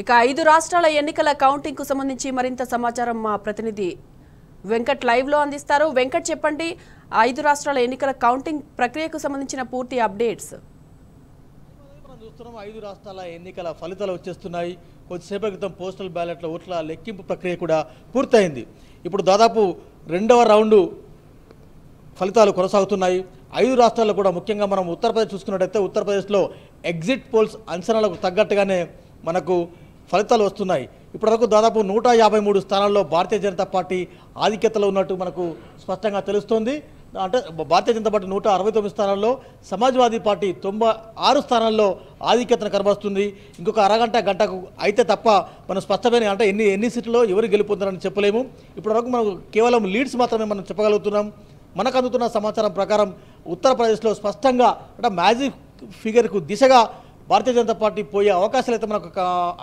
ఇక ఐదు రాష్ట్రాల ఎన్నికల కౌంటింగ్కు సంబంధించి మరింత సమాచారం మా ప్రతినిధి వెంకట్ లైవ్లో అందిస్తారు వెంకట్ చెప్పండి ఐదు రాష్ట్రాల ఎన్నికల కౌంటింగ్ ప్రక్రియకు సంబంధించిన పూర్తి అప్డేట్స్ చూస్తున్నాం ఐదు రాష్ట్రాల ఎన్నికల ఫలితాలు వచ్చేస్తున్నాయి కొద్దిసేపటి క్రితం పోస్టల్ బ్యాలెట్ల ఓట్ల లెక్కింపు ప్రక్రియ కూడా పూర్తయింది ఇప్పుడు దాదాపు రెండవ రౌండు ఫలితాలు కొనసాగుతున్నాయి ఐదు రాష్ట్రాల్లో కూడా ముఖ్యంగా మనం ఉత్తరప్రదేశ్ చూసుకున్నట్టయితే ఉత్తరప్రదేశ్లో ఎగ్జిట్ పోల్స్ అంచనాలకు తగ్గట్టుగానే మనకు ఫలితాలు వస్తున్నాయి ఇప్పటివరకు దాదాపు నూట యాభై మూడు స్థానాల్లో భారతీయ జనతా పార్టీ ఆధిక్యతలో ఉన్నట్టు మనకు స్పష్టంగా తెలుస్తోంది అంటే భారతీయ జనతా పార్టీ నూట అరవై తొమ్మిది స్థానాల్లో సమాజ్వాదీ పార్టీ తొంభై ఆరు స్థానాల్లో ఆధిక్యతను కనబరుస్తుంది ఇంకొక అరగంట గంటకు అయితే తప్ప మనం స్పష్టమైన అంటే ఎన్ని ఎన్ని సీట్లలో ఎవరు గెలుపొందారని చెప్పలేము ఇప్పటివరకు మనం కేవలం లీడ్స్ మాత్రమే మనం చెప్పగలుగుతున్నాం మనకు అందుతున్న సమాచారం ప్రకారం ఉత్తరప్రదేశ్లో స్పష్టంగా అంటే మ్యాజిక్ ఫిగర్కు దిశగా భారతీయ జనతా పార్టీ పోయే అవకాశాలు అయితే మనకు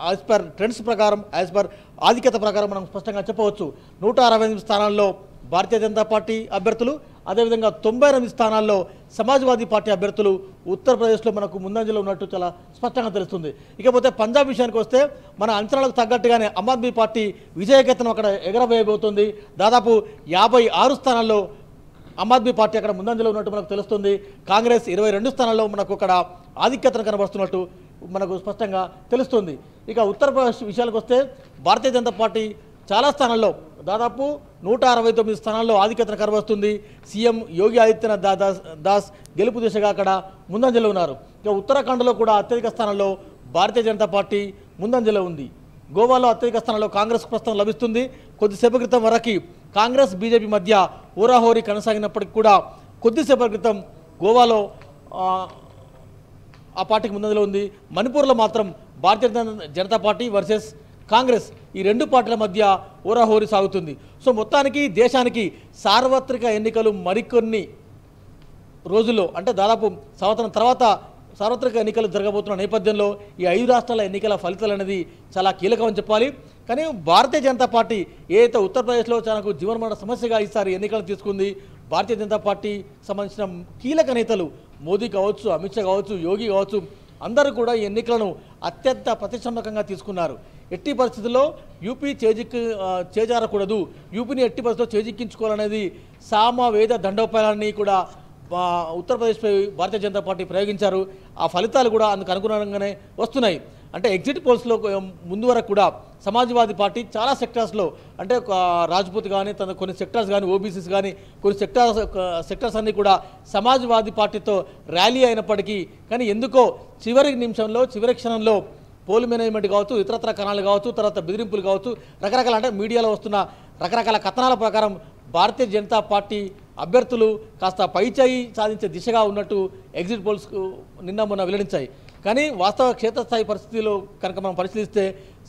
యాజ్ పర్ ట్రెండ్స్ ప్రకారం యాజ్ పర్ ఆధిక్యత ప్రకారం మనం స్పష్టంగా చెప్పవచ్చు నూట అరవై స్థానాల్లో భారతీయ జనతా పార్టీ అభ్యర్థులు అదేవిధంగా తొంభై ఎనిమిది స్థానాల్లో సమాజ్వాదీ పార్టీ అభ్యర్థులు ఉత్తరప్రదేశ్లో మనకు ముందంజలో ఉన్నట్టు చాలా స్పష్టంగా తెలుస్తుంది ఇకపోతే పంజాబ్ విషయానికి వస్తే మన అంచనాలకు తగ్గట్టుగానే ఆమ్ ఆద్మీ పార్టీ విజయకేతనం అక్కడ ఎగరవేయబోతుంది దాదాపు యాభై ఆరు స్థానాల్లో ఆమ్ ఆద్మీ పార్టీ అక్కడ ముందంజలో ఉన్నట్టు మనకు తెలుస్తుంది కాంగ్రెస్ ఇరవై రెండు స్థానాల్లో మనకు అక్కడ ఆధిక్యతను కనబరుస్తున్నట్టు మనకు స్పష్టంగా తెలుస్తుంది ఇక ఉత్తరప్రదేశ్ విషయానికి వస్తే భారతీయ జనతా పార్టీ చాలా స్థానాల్లో దాదాపు నూట అరవై తొమ్మిది స్థానాల్లో ఆధిక్యతను కనబరుస్తుంది సీఎం యోగి ఆదిత్యనాథ్ దాదా దాస్ గెలుపు దిశగా అక్కడ ముందంజలో ఉన్నారు ఇక ఉత్తరాఖండ్లో కూడా అత్యధిక స్థానంలో భారతీయ జనతా పార్టీ ముందంజలో ఉంది గోవాలో అత్యధిక స్థానంలో కాంగ్రెస్ ప్రస్తుతం లభిస్తుంది కొద్దిసేపు క్రితం వరకు కాంగ్రెస్ బీజేపీ మధ్య ఊరాహోరీ కొనసాగినప్పటికీ కూడా కొద్దిసేపటి క్రితం గోవాలో ఆ పార్టీకి ముందంజలో ఉంది మణిపూర్లో మాత్రం భారతీయ జనతా పార్టీ వర్సెస్ కాంగ్రెస్ ఈ రెండు పార్టీల మధ్య ఊరాహోరి సాగుతుంది సో మొత్తానికి దేశానికి సార్వత్రిక ఎన్నికలు మరికొన్ని రోజుల్లో అంటే దాదాపు సంవత్సరం తర్వాత సార్వత్రిక ఎన్నికలు జరగబోతున్న నేపథ్యంలో ఈ ఐదు రాష్ట్రాల ఎన్నికల ఫలితాలు అనేది చాలా కీలకమని చెప్పాలి కానీ భారతీయ జనతా పార్టీ ఏదైతే ఉత్తరప్రదేశ్లో చాలా జీవనమరణ సమస్యగా ఈసారి ఎన్నికలు తీసుకుంది భారతీయ జనతా పార్టీ సంబంధించిన కీలక నేతలు మోదీ కావచ్చు అమిత్ షా కావచ్చు యోగి కావచ్చు అందరూ కూడా ఈ ఎన్నికలను అత్యంత ప్రతిష్టంభకంగా తీసుకున్నారు ఎట్టి పరిస్థితుల్లో యూపీ చేజిక్కి చేజారకూడదు యూపీని ఎట్టి పరిస్థితుల్లో చేజిక్కించుకోవాలనేది సామవేద దండోపాయాన్ని కూడా ఉత్తరప్రదేశ్పై భారతీయ జనతా పార్టీ ప్రయోగించారు ఆ ఫలితాలు కూడా అందుకు అనుగుణంగానే వస్తున్నాయి అంటే ఎగ్జిట్ పోల్స్లో ముందు వరకు కూడా సమాజ్వాదీ పార్టీ చాలా సెక్టార్స్లో అంటే రాజ్పూత్ కానీ తన కొన్ని సెక్టార్స్ కానీ ఓబీసీస్ కానీ కొన్ని సెక్టార్స్ సెక్టార్స్ అన్నీ కూడా సమాజ్వాదీ పార్టీతో ర్యాలీ అయినప్పటికీ కానీ ఎందుకో చివరి నిమిషంలో చివరి క్షణంలో పోల్ మేనేజ్మెంట్ కావచ్చు ఇతరత్ర కణాలు కావచ్చు తర్వాత బెదిరింపులు కావచ్చు రకరకాల అంటే మీడియాలో వస్తున్న రకరకాల కథనాల ప్రకారం భారతీయ జనతా పార్టీ అభ్యర్థులు కాస్త పైచేయి సాధించే దిశగా ఉన్నట్టు ఎగ్జిట్ పోల్స్కు నిన్న మొన్న వెల్లడించాయి కానీ వాస్తవ క్షేత్రస్థాయి పరిస్థితిలో కనుక మనం పరిశీలిస్తే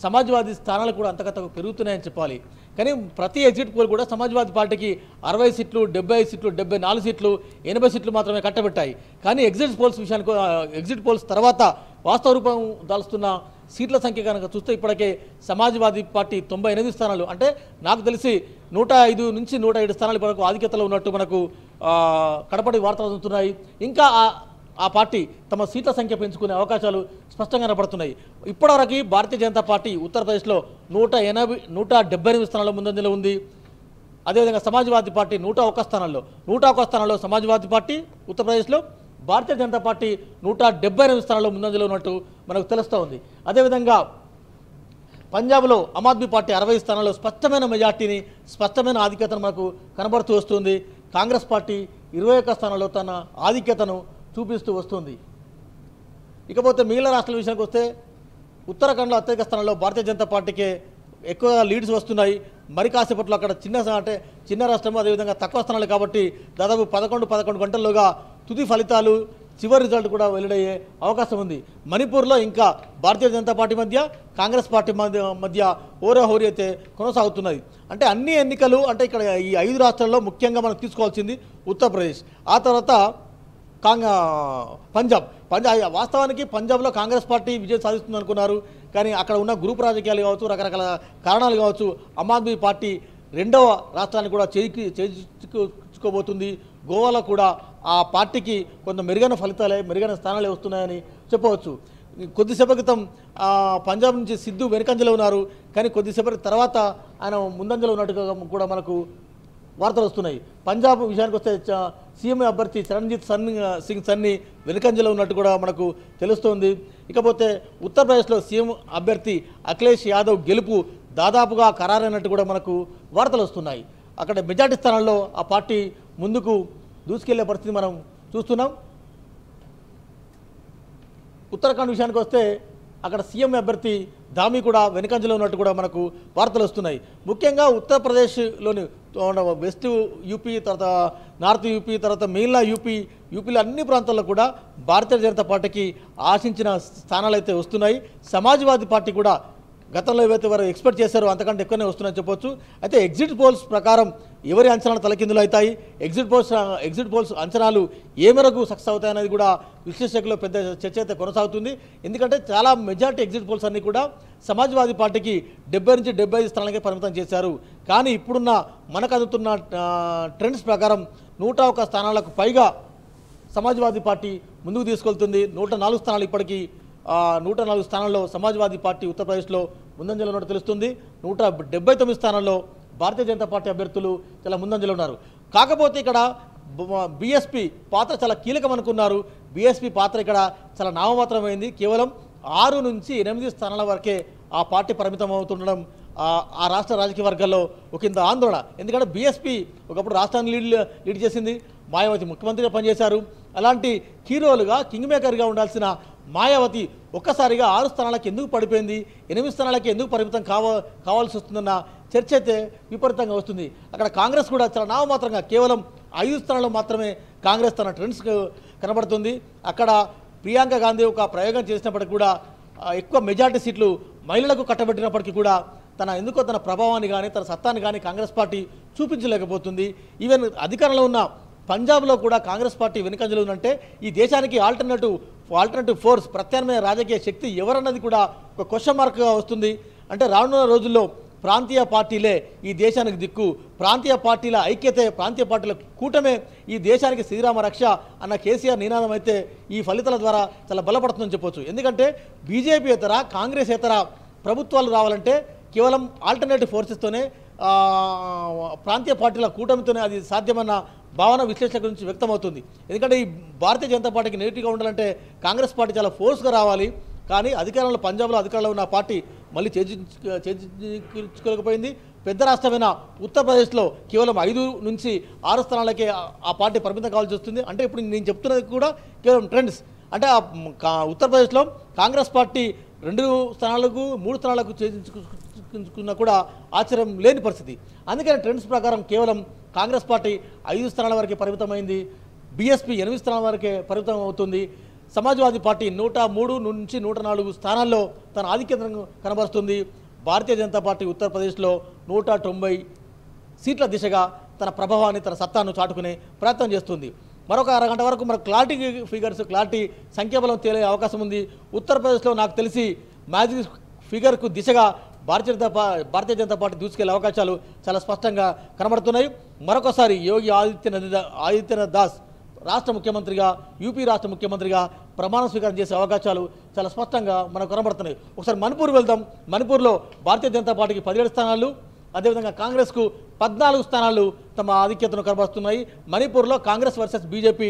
సమాజవాది స్థానాలు కూడా అంతకంతకు పెరుగుతున్నాయని చెప్పాలి కానీ ప్రతి ఎగ్జిట్ పోల్ కూడా సమాజ్వాదీ పార్టీకి అరవై సీట్లు డెబ్బై సీట్లు డెబ్బై నాలుగు సీట్లు ఎనభై సీట్లు మాత్రమే కట్టబెట్టాయి కానీ ఎగ్జిట్ పోల్స్ విషయానికి ఎగ్జిట్ పోల్స్ తర్వాత వాస్తవ రూపం దాల్స్తున్న సీట్ల సంఖ్య కనుక చూస్తే ఇప్పటికే సమాజ్వాదీ పార్టీ తొంభై ఎనిమిది స్థానాలు అంటే నాకు తెలిసి నూట ఐదు నుంచి నూట ఏడు స్థానాలు వరకు ఆధిక్యతలో ఉన్నట్టు మనకు కడపటి వార్తలు అందుతున్నాయి ఇంకా ఆ పార్టీ తమ సీట్ల సంఖ్య పెంచుకునే అవకాశాలు స్పష్టంగా కనపడుతున్నాయి ఇప్పటివరకు భారతీయ జనతా పార్టీ ఉత్తరప్రదేశ్లో నూట ఎనభై నూట డెబ్బై ఎనిమిది స్థానాల్లో ముందంజలో ఉంది అదేవిధంగా సమాజ్వాదీ పార్టీ నూట ఒక్క స్థానంలో నూట ఒక్క స్థానంలో సమాజ్వాదీ పార్టీ ఉత్తరప్రదేశ్లో భారతీయ జనతా పార్టీ నూట డెబ్బై ఎనిమిది స్థానంలో ముందంజలో ఉన్నట్టు మనకు తెలుస్తూ ఉంది అదేవిధంగా పంజాబ్లో ఆమ్ ఆద్మీ పార్టీ అరవై స్థానాల్లో స్పష్టమైన మెజార్టీని స్పష్టమైన ఆధిక్యతను మనకు కనబడుతూ వస్తుంది కాంగ్రెస్ పార్టీ ఇరవై ఒక్క స్థానంలో తన ఆధిక్యతను చూపిస్తూ వస్తుంది ఇకపోతే మిగిలిన రాష్ట్రాల విషయానికి వస్తే ఉత్తరాఖండ్లో అత్యధిక స్థానంలో భారతీయ జనతా పార్టీకే ఎక్కువగా లీడ్స్ వస్తున్నాయి మరి కాసేపట్లో అక్కడ చిన్న అంటే చిన్న రాష్ట్రం అదేవిధంగా తక్కువ స్థానాలు కాబట్టి దాదాపు పదకొండు పదకొండు గంటల్లోగా తుది ఫలితాలు చివరి రిజల్ట్ కూడా వెల్లడయ్యే అవకాశం ఉంది మణిపూర్లో ఇంకా భారతీయ జనతా పార్టీ మధ్య కాంగ్రెస్ పార్టీ మధ్య మధ్య హోరాహోరీ అయితే కొనసాగుతున్నది అంటే అన్ని ఎన్నికలు అంటే ఇక్కడ ఈ ఐదు రాష్ట్రాల్లో ముఖ్యంగా మనం తీసుకోవాల్సింది ఉత్తరప్రదేశ్ ఆ తర్వాత కాంగ పంజాబ్ పంజాబ్ వాస్తవానికి పంజాబ్లో కాంగ్రెస్ పార్టీ విజయం సాధిస్తుంది అనుకున్నారు కానీ అక్కడ ఉన్న గ్రూప్ రాజకీయాలు కావచ్చు రకరకాల కారణాలు కావచ్చు ఆమ్ ఆద్మీ పార్టీ రెండవ రాష్ట్రాన్ని కూడా చేకి చేర్చుకోబోతుంది గోవాలో కూడా ఆ పార్టీకి కొంత మెరుగైన ఫలితాలే మెరుగైన స్థానాలే వస్తున్నాయని చెప్పవచ్చు కొద్దిసేపు క్రితం పంజాబ్ నుంచి సిద్ధు వెనుకంజలో ఉన్నారు కానీ కొద్దిసేపటి తర్వాత ఆయన ముందంజలో ఉన్నట్టుగా కూడా మనకు వార్తలు వస్తున్నాయి పంజాబ్ విషయానికి వస్తే సీఎం అభ్యర్థి చరణ్జీత్ సన్ సింగ్ సన్ని వెనుకంజలో ఉన్నట్టు కూడా మనకు తెలుస్తోంది ఇకపోతే ఉత్తరప్రదేశ్లో సీఎం అభ్యర్థి అఖిలేష్ యాదవ్ గెలుపు దాదాపుగా ఖరారైనట్టు కూడా మనకు వార్తలు వస్తున్నాయి అక్కడ మెజార్టీ స్థానాల్లో ఆ పార్టీ ముందుకు దూసుకెళ్లే పరిస్థితి మనం చూస్తున్నాం ఉత్తరాఖండ్ విషయానికి వస్తే అక్కడ సీఎం అభ్యర్థి దామి కూడా వెనుకంజలో ఉన్నట్టు కూడా మనకు వార్తలు వస్తున్నాయి ముఖ్యంగా ఉత్తరప్రదేశ్లోని వెస్ట్ యూపీ తర్వాత నార్త్ యూపీ తర్వాత మిగిలిన యూపీ యూపీలో అన్ని ప్రాంతాల్లో కూడా భారతీయ జనతా పార్టీకి ఆశించిన స్థానాలు అయితే వస్తున్నాయి సమాజ్వాదీ పార్టీ కూడా గతంలో ఏవైతే వారు ఎక్స్పెక్ట్ చేశారో అంతకంటే ఎక్కువనే వస్తున్నాయని చెప్పొచ్చు అయితే ఎగ్జిట్ పోల్స్ ప్రకారం ఎవరి అంచనాలు తలకిందులు అవుతాయి ఎగ్జిట్ పోల్స్ ఎగ్జిట్ పోల్స్ అంచనాలు ఏ మేరకు సక్సెస్ అవుతాయనేది కూడా విశ్లేషకులు పెద్ద చర్చ అయితే కొనసాగుతుంది ఎందుకంటే చాలా మెజార్టీ ఎగ్జిట్ పోల్స్ అన్నీ కూడా సమాజ్వాదీ పార్టీకి డెబ్బై నుంచి డెబ్బై స్థానాలకే పరిమితం చేశారు కానీ ఇప్పుడున్న మనకు అందుతున్న ట్రెండ్స్ ప్రకారం నూట ఒక స్థానాలకు పైగా సమాజ్వాదీ పార్టీ ముందుకు తీసుకెళ్తుంది నూట నాలుగు స్థానాలు ఇప్పటికీ నూట నాలుగు స్థానాల్లో సమాజ్వాదీ పార్టీ ఉత్తరప్రదేశ్లో ముందంజలో ఉన్నట్టు తెలుస్తుంది నూట డెబ్బై తొమ్మిది స్థానాల్లో భారతీయ జనతా పార్టీ అభ్యర్థులు చాలా ముందంజలో ఉన్నారు కాకపోతే ఇక్కడ బీఎస్పీ పాత్ర చాలా కీలకం అనుకున్నారు బీఎస్పీ పాత్ర ఇక్కడ చాలా నామమాత్రమైంది కేవలం ఆరు నుంచి ఎనిమిది స్థానాల వరకే ఆ పార్టీ పరిమితం అవుతుండడం ఆ రాష్ట్ర రాజకీయ వర్గాల్లో ఒక ఇంత ఆందోళన ఎందుకంటే బీఎస్పీ ఒకప్పుడు రాష్ట్రాన్ని లీడ్ లీడ్ చేసింది మాయావతి ముఖ్యమంత్రిగా పనిచేశారు అలాంటి హీరోలుగా కింగ్ మేకర్గా ఉండాల్సిన మాయావతి ఒక్కసారిగా ఆరు స్థానాలకు ఎందుకు పడిపోయింది ఎనిమిది స్థానాలకి ఎందుకు పరిమితం కావ కావాల్సి వస్తుందన్న చర్చ అయితే విపరీతంగా వస్తుంది అక్కడ కాంగ్రెస్ కూడా చాలా నామమాత్రంగా కేవలం ఐదు స్థానాల్లో మాత్రమే కాంగ్రెస్ తన ట్రెండ్స్ కనబడుతుంది అక్కడ ప్రియాంక గాంధీ ఒక ప్రయోగం చేసినప్పటికి కూడా ఎక్కువ మెజార్టీ సీట్లు మహిళలకు కట్టబెట్టినప్పటికీ కూడా తన ఎందుకో తన ప్రభావాన్ని కానీ తన సత్తాన్ని కానీ కాంగ్రెస్ పార్టీ చూపించలేకపోతుంది ఈవెన్ అధికారంలో ఉన్న పంజాబ్లో కూడా కాంగ్రెస్ పార్టీ వెనుకంజలు ఉందంటే ఈ దేశానికి ఆల్టర్నేటివ్ ఆల్టర్నేటివ్ ఫోర్స్ ప్రత్యామ్నాయ రాజకీయ శక్తి ఎవరన్నది కూడా ఒక క్వశ్చన్ మార్క్గా వస్తుంది అంటే రానున్న రోజుల్లో ప్రాంతీయ పార్టీలే ఈ దేశానికి దిక్కు ప్రాంతీయ పార్టీల ఐక్యతే ప్రాంతీయ పార్టీల కూటమే ఈ దేశానికి శ్రీరామ రక్ష అన్న కేసీఆర్ నినాదం అయితే ఈ ఫలితాల ద్వారా చాలా బలపడుతుందని చెప్పొచ్చు ఎందుకంటే బీజేపీ ఇతర కాంగ్రెస్ ఇతర ప్రభుత్వాలు రావాలంటే కేవలం ఆల్టర్నేటివ్ ఫోర్సెస్తోనే ప్రాంతీయ పార్టీల కూటమితోనే అది సాధ్యమన్న భావన విశ్లేషణ గురించి వ్యక్తమవుతుంది ఎందుకంటే ఈ భారతీయ జనతా పార్టీకి నెగిటివ్గా ఉండాలంటే కాంగ్రెస్ పార్టీ చాలా ఫోర్స్గా రావాలి కానీ అధికారంలో పంజాబ్లో అధికారంలో ఉన్న పార్టీ మళ్ళీ చేర్చుకోలేకపోయింది పెద్ద రాష్ట్రమైన ఉత్తరప్రదేశ్లో కేవలం ఐదు నుంచి ఆరు స్థానాలకే ఆ పార్టీ పరిమితం కావాల్సి వస్తుంది అంటే ఇప్పుడు నేను చెప్తున్నది కూడా కేవలం ట్రెండ్స్ అంటే ఉత్తరప్రదేశ్లో కాంగ్రెస్ పార్టీ రెండు స్థానాలకు మూడు స్థానాలకు తీసుకున్నా కూడా ఆశ్చర్యం లేని పరిస్థితి అందుకని ట్రెండ్స్ ప్రకారం కేవలం కాంగ్రెస్ పార్టీ ఐదు స్థానాల వరకే పరిమితమైంది బీఎస్పీ ఎనిమిది స్థానాల వరకే పరిమితం అవుతుంది సమాజ్వాదీ పార్టీ నూట మూడు నుంచి నూట నాలుగు స్థానాల్లో తన ఆధిక్యతను కనబరుస్తుంది భారతీయ జనతా పార్టీ ఉత్తరప్రదేశ్లో నూట తొంభై సీట్ల దిశగా తన ప్రభావాన్ని తన సత్తాను చాటుకునే ప్రయత్నం చేస్తుంది మరొక అరగంట వరకు మరి క్లారిటీ ఫిగర్స్ క్లారిటీ సంఖ్యాబలం తేలే అవకాశం ఉంది ఉత్తరప్రదేశ్లో నాకు తెలిసి మ్యాజిక్ ఫిగర్కు దిశగా భారతీయ జనతా భారతీయ జనతా పార్టీ దూసుకెళ్లే అవకాశాలు చాలా స్పష్టంగా కనబడుతున్నాయి మరొకసారి యోగి ఆదిత్యనాథ్ ఆదిత్యనాథ్ దాస్ రాష్ట్ర ముఖ్యమంత్రిగా యూపీ రాష్ట్ర ముఖ్యమంత్రిగా ప్రమాణ స్వీకారం చేసే అవకాశాలు చాలా స్పష్టంగా మనకు కనబడుతున్నాయి ఒకసారి మణిపూర్ వెళ్దాం మణిపూర్లో భారతీయ జనతా పార్టీకి పదిహేడు స్థానాలు అదేవిధంగా కాంగ్రెస్కు పద్నాలుగు స్థానాలు తమ ఆధిక్యతను కనబరుస్తున్నాయి మణిపూర్లో కాంగ్రెస్ వర్సెస్ బీజేపీ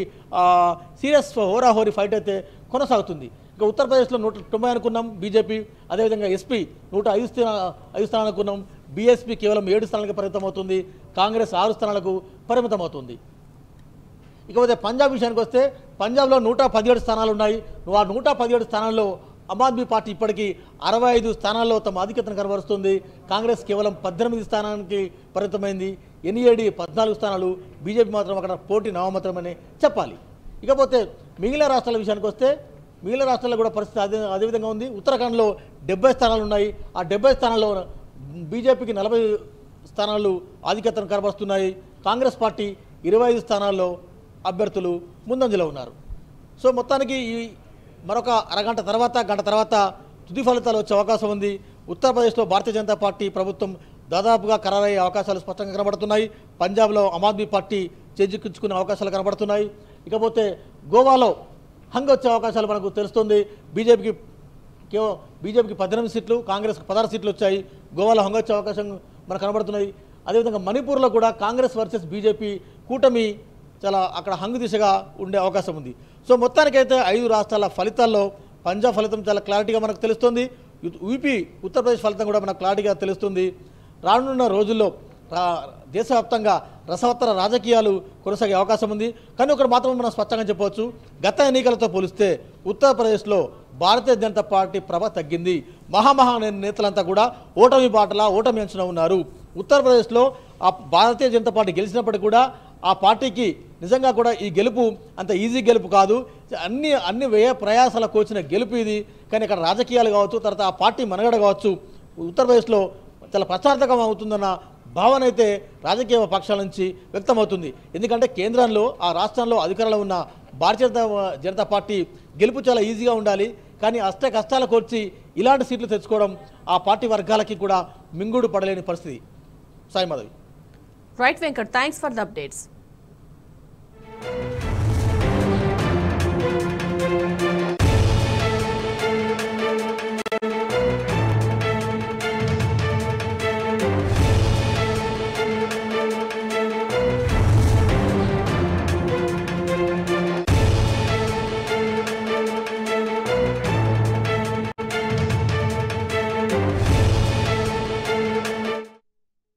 సీరియస్ హోరాహోరీ ఫైట్ అయితే కొనసాగుతుంది ఇక ఉత్తరప్రదేశ్లో నూట తొంభై అనుకున్నాం బీజేపీ అదేవిధంగా ఎస్పీ నూట ఐదు ఐదు స్థానాలు అనుకున్నాం బీఎస్పీ కేవలం ఏడు స్థానాలకు పరిమితమవుతుంది కాంగ్రెస్ ఆరు స్థానాలకు పరిమితమవుతుంది ఇకపోతే పంజాబ్ విషయానికి వస్తే పంజాబ్లో నూట పదిహేడు స్థానాలు ఉన్నాయి ఆ నూట పదిహేడు స్థానాల్లో ఆమ్ ఆద్మీ పార్టీ ఇప్పటికీ అరవై ఐదు స్థానాల్లో తమ ఆధిక్యతను కనబరుస్తుంది కాంగ్రెస్ కేవలం పద్దెనిమిది స్థానానికి పరిమితమైంది ఎన్ఈఏడి పద్నాలుగు స్థానాలు బీజేపీ మాత్రం అక్కడ పోటీ నామమాత్రమని చెప్పాలి ఇకపోతే మిగిలిన రాష్ట్రాల విషయానికి వస్తే మిగిలిన రాష్ట్రాల్లో కూడా పరిస్థితి అదే అదేవిధంగా ఉంది ఉత్తరాఖండ్లో డెబ్బై స్థానాలు ఉన్నాయి ఆ డెబ్బై స్థానాల్లో బీజేపీకి నలభై స్థానాలు ఆధిక్యతను కనబరుస్తున్నాయి కాంగ్రెస్ పార్టీ ఇరవై ఐదు స్థానాల్లో అభ్యర్థులు ముందంజలో ఉన్నారు సో మొత్తానికి ఈ మరొక అరగంట తర్వాత గంట తర్వాత తుది ఫలితాలు వచ్చే అవకాశం ఉంది ఉత్తరప్రదేశ్లో భారతీయ జనతా పార్టీ ప్రభుత్వం దాదాపుగా ఖరారయ్యే అవకాశాలు స్పష్టంగా కనబడుతున్నాయి పంజాబ్లో ఆమ్ ఆద్మీ పార్టీ చేజిక్కించుకునే అవకాశాలు కనబడుతున్నాయి ఇకపోతే గోవాలో హంగ్ వచ్చే అవకాశాలు మనకు తెలుస్తుంది బీజేపీకి కేవలం బీజేపీకి పద్దెనిమిది సీట్లు కాంగ్రెస్కి పదహారు సీట్లు వచ్చాయి గోవాలో హంగ్ వచ్చే అవకాశం మనకు కనబడుతున్నాయి అదేవిధంగా మణిపూర్లో కూడా కాంగ్రెస్ వర్సెస్ బీజేపీ కూటమి చాలా అక్కడ హంగు దిశగా ఉండే అవకాశం ఉంది సో మొత్తానికైతే ఐదు రాష్ట్రాల ఫలితాల్లో పంజాబ్ ఫలితం చాలా క్లారిటీగా మనకు తెలుస్తుంది యూపీ ఉత్తరప్రదేశ్ ఫలితం కూడా మనకు క్లారిటీగా తెలుస్తుంది రానున్న రోజుల్లో దేశవ్యాప్తంగా రసవత్తర రాజకీయాలు కొనసాగే అవకాశం ఉంది కానీ ఒకటి మాత్రం మనం స్పష్టంగా చెప్పవచ్చు గత ఎన్నికలతో పోలిస్తే ఉత్తరప్రదేశ్లో భారతీయ జనతా పార్టీ ప్రభ తగ్గింది మహామహా నేతలంతా కూడా ఓటమి బాటలా ఓటమి అంచున ఉన్నారు ఉత్తరప్రదేశ్లో ఆ భారతీయ జనతా పార్టీ గెలిచినప్పటికీ కూడా ఆ పార్టీకి నిజంగా కూడా ఈ గెలుపు అంత ఈజీ గెలుపు కాదు అన్ని అన్ని వ్యయ ప్రయాసాలకు వచ్చిన గెలుపు ఇది కానీ ఇక్కడ రాజకీయాలు కావచ్చు తర్వాత ఆ పార్టీ మనగడ కావచ్చు ఉత్తరప్రదేశ్లో చాలా ప్రచార్థకం అవుతుందన్న భావన అయితే రాజకీయ పక్షాల నుంచి వ్యక్తమవుతుంది ఎందుకంటే కేంద్రంలో ఆ రాష్ట్రంలో అధికారంలో ఉన్న భారతీయ జనతా పార్టీ గెలుపు చాలా ఈజీగా ఉండాలి కానీ అష్ట కష్టాల కోర్చి ఇలాంటి సీట్లు తెచ్చుకోవడం ఆ పార్టీ వర్గాలకి కూడా మింగుడు పడలేని పరిస్థితి Sai Madhavi right Venkat thanks for the updates